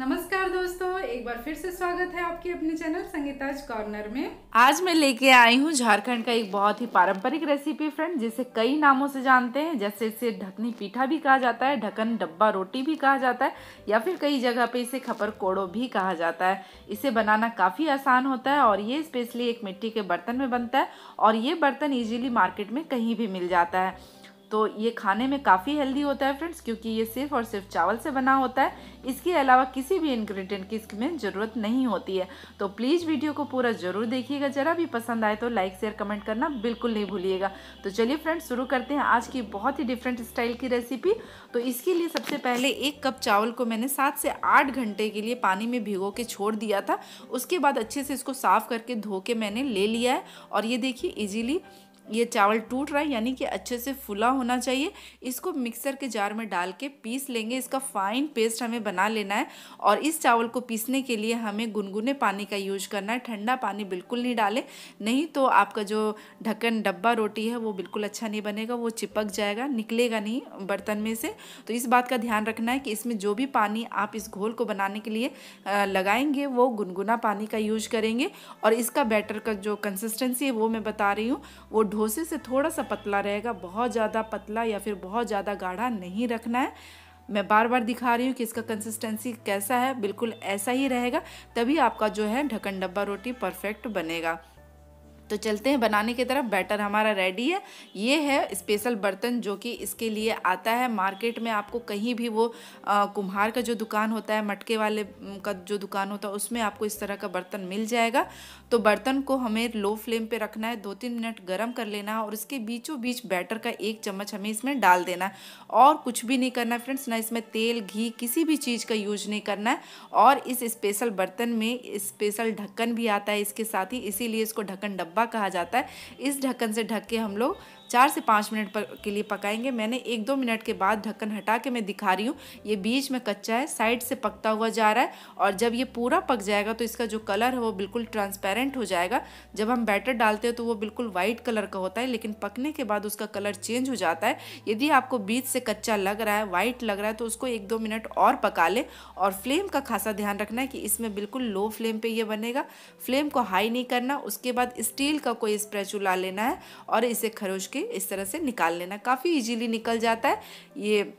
नमस्कार दोस्तों एक बार फिर से स्वागत है आपके अपने चैनल संगीताज कॉर्नर में आज मैं लेके आई हूँ झारखंड का एक बहुत ही पारंपरिक रेसिपी फ्रेंड जिसे कई नामों से जानते हैं जैसे इसे ढकनी पीठा भी कहा जाता है ढकन डब्बा रोटी भी कहा जाता है या फिर कई जगह पे इसे खपर कोड़ो भी कहा जाता है इसे बनाना काफ़ी आसान होता है और ये स्पेशली एक मिट्टी के बर्तन में बनता है और ये बर्तन ईजिली मार्केट में कहीं भी मिल जाता है तो ये खाने में काफ़ी हेल्दी होता है फ्रेंड्स क्योंकि ये सिर्फ और सिर्फ चावल से बना होता है इसके अलावा किसी भी इन्ग्रीडियंट की इसमें ज़रूरत नहीं होती है तो प्लीज़ वीडियो को पूरा ज़रूर देखिएगा ज़रा भी पसंद आए तो लाइक शेयर कमेंट करना बिल्कुल नहीं भूलिएगा तो चलिए फ्रेंड्स शुरू करते हैं आज की बहुत ही डिफरेंट स्टाइल की रेसिपी तो इसके लिए सबसे पहले एक कप चावल को मैंने सात से आठ घंटे के लिए पानी में भिगो के छोड़ दिया था उसके बाद अच्छे से इसको साफ़ करके धो के मैंने ले लिया है और ये देखिए ईजिली ये चावल टूट रहा है यानी कि अच्छे से फुला होना चाहिए इसको मिक्सर के जार में डाल के पीस लेंगे इसका फाइन पेस्ट हमें बना लेना है और इस चावल को पीसने के लिए हमें गुनगुने पानी का यूज करना है ठंडा पानी बिल्कुल नहीं डालें नहीं तो आपका जो ढक्कन डब्बा रोटी है वो बिल्कुल अच्छा नहीं बनेगा वो चिपक जाएगा निकलेगा नहीं बर्तन में से तो इस बात का ध्यान रखना है कि इसमें जो भी पानी आप इस घोल को बनाने के लिए लगाएंगे वो गुनगुना पानी का यूज करेंगे और इसका बैटर का जो कंसिस्टेंसी है वो मैं बता रही हूँ वो डोसे से थोड़ा सा पतला रहेगा बहुत ज़्यादा पतला या फिर बहुत ज़्यादा गाढ़ा नहीं रखना है मैं बार बार दिखा रही हूँ कि इसका कंसिस्टेंसी कैसा है बिल्कुल ऐसा ही रहेगा तभी आपका जो है ढक्कन डब्बा रोटी परफेक्ट बनेगा तो चलते हैं बनाने की तरफ बैटर हमारा रेडी है ये है स्पेशल बर्तन जो कि इसके लिए आता है मार्केट में आपको कहीं भी वो आ, कुम्हार का जो दुकान होता है मटके वाले का जो दुकान होता है उसमें आपको इस तरह का बर्तन मिल जाएगा तो बर्तन को हमें लो फ्लेम पे रखना है दो तीन मिनट गर्म कर लेना है और इसके बीचों बीच बैटर का एक चम्मच हमें इसमें डाल देना है और कुछ भी नहीं करना फ्रेंड्स ना इसमें तेल घी किसी भी चीज़ का यूज नहीं करना है और इस स्पेशल बर्तन में स्पेशल ढक्कन भी आता है इसके साथ ही इसीलिए इसको ढक्कन डब्बा धब्बा कहा जाता है इस ढक्कन से ढक के हम लोग चार से पाँच मिनट के लिए पकाएंगे मैंने एक दो मिनट के बाद ढक्कन हटा के मैं दिखा रही हूँ ये बीच में कच्चा है साइड से पकता हुआ जा रहा है और जब ये पूरा पक जाएगा तो इसका जो कलर है वो बिल्कुल ट्रांसपेरेंट हो जाएगा जब हम बैटर डालते हैं तो वो बिल्कुल वाइट कलर का होता है लेकिन पकने के बाद उसका कलर चेंज हो जाता है यदि आपको बीच से कच्चा लग रहा है वाइट लग रहा है तो उसको एक दो मिनट और पका लें और फ्लेम का खासा ध्यान रखना है कि इसमें बिल्कुल लो फ्लेम पर यह बनेगा फ्लेम को हाई नहीं करना उसके बाद स्टील स्टील का कोई चुला लेना है और इसे खरोच के इस तरह से निकाल लेना काफ़ी इजीली निकल जाता है ये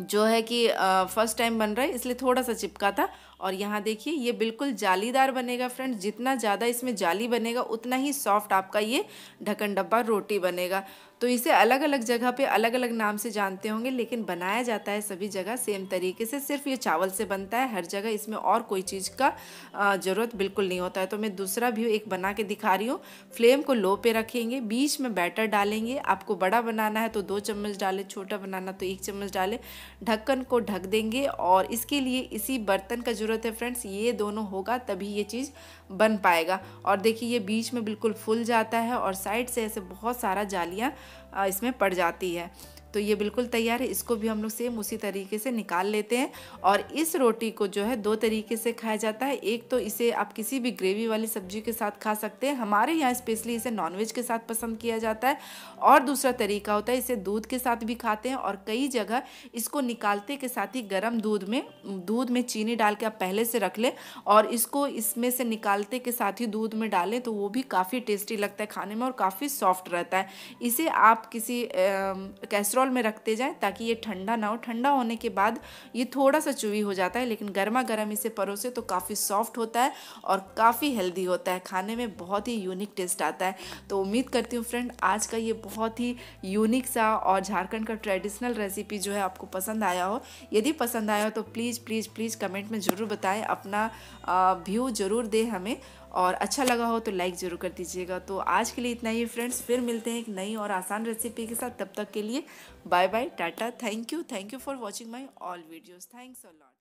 जो है कि फर्स्ट टाइम बन रहा है इसलिए थोड़ा सा चिपका था और यहाँ देखिए ये बिल्कुल जालीदार बनेगा फ्रेंड्स जितना ज़्यादा इसमें जाली बनेगा उतना ही सॉफ्ट आपका ये ढक्कन डब्बा रोटी बनेगा तो इसे अलग अलग जगह पे अलग अलग नाम से जानते होंगे लेकिन बनाया जाता है सभी जगह सेम तरीके से सिर्फ ये चावल से बनता है हर जगह इसमें और कोई चीज़ का ज़रूरत बिल्कुल नहीं होता है तो मैं दूसरा भी एक बना के दिखा रही हूँ फ्लेम को लो पे रखेंगे बीच में बैटर डालेंगे आपको बड़ा बनाना है तो दो चम्मच डालें छोटा बनाना तो एक चम्मच डालें ढक्कन को ढक देंगे और इसके लिए इसी बर्तन का ज़रूरत है फ्रेंड्स ये दोनों होगा तभी ये चीज़ बन पाएगा और देखिए ये बीच में बिल्कुल फुल जाता है और साइड से ऐसे बहुत सारा जालियाँ इसमें पड़ जाती है तो ये बिल्कुल तैयार है इसको भी हम लोग सेम उसी तरीके से निकाल लेते हैं और इस रोटी को जो है दो तरीके से खाया जाता है एक तो इसे आप किसी भी ग्रेवी वाली सब्जी के साथ खा सकते हैं हमारे यहाँ स्पेशली इसे नॉनवेज के साथ पसंद किया जाता है और दूसरा तरीका होता है इसे दूध के साथ भी खाते हैं और कई जगह इसको निकालते के साथ ही गर्म दूध में दूध में चीनी डाल के आप पहले से रख लें और इसको इसमें से निकालते के साथ ही दूध में डालें तो वो भी काफ़ी टेस्टी लगता है खाने में और काफ़ी सॉफ्ट रहता है इसे आप किसी कैसे कैस्ट्रॉल में रखते जाएं ताकि ये ठंडा ना हो ठंडा होने के बाद ये थोड़ा सा चुवी हो जाता है लेकिन गर्मा गर्म इसे परोसे तो काफ़ी सॉफ्ट होता है और काफ़ी हेल्दी होता है खाने में बहुत ही यूनिक टेस्ट आता है तो उम्मीद करती हूँ फ्रेंड आज का ये बहुत ही यूनिक सा और झारखंड का ट्रेडिशनल रेसिपी जो है आपको पसंद आया हो यदि पसंद आया हो तो प्लीज़ प्लीज़ प्लीज़ कमेंट में ज़रूर बताएँ अपना व्यू ज़रूर दें हमें और अच्छा लगा हो तो लाइक ज़रूर कर दीजिएगा तो आज के लिए इतना ही फ्रेंड्स फिर मिलते हैं एक नई और आसान रेसिपी के साथ तब तक के लिए बाय बाय टाटा thank you thank you for watching my all videos thanks a lot